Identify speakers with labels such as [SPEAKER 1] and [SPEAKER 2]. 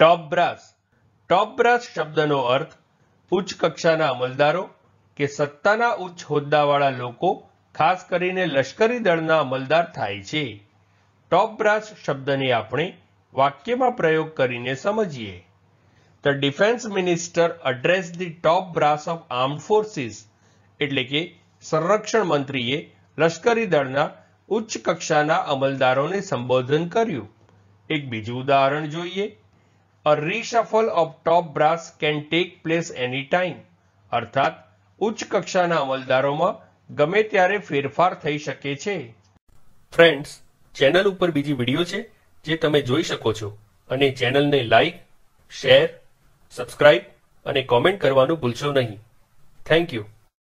[SPEAKER 1] ટોપ
[SPEAKER 2] brass ટોપ brass શબ્દનો અર્થ ઉચ્ચ કક્ષાના અમલદારો કે સત્તાના ઉચ્ચ હોદ્દાવાળા લોકો ખાસ કરીને લશ્કરી દળના અમલદાર થાય છે ટોપ બ્રાસ શબ્દને આપણે વાક્યમાં પ્રયોગ કરીને સમજીએ the defence minister address the top brass of arm forces એટલે કે સંરક્ષણ મંત્રીએ લશ્કરી દળના ઉચ્ચ કક્ષાના અમલદારોને સંબોધન કર્યું એક બીજું ઉદાહરણ જોઈએ a reshuffle of top brass can take place any time અર્થાત ઉચ્ચ કક્ષાના અમલદારોમાં ગમે ત્યારે ફેરફાર થઈ શકે છે ફ્રેન્ડ્સ ચેનલ ઉપર બીજી વિડીયો છે જે તમે જોઈ શકો છો અને ચેનલને લાઈક શેર સબસ્ક્રાઇબ અને કોમેન્ટ કરવાનું ભૂલશો નહીં થેન્ક યુ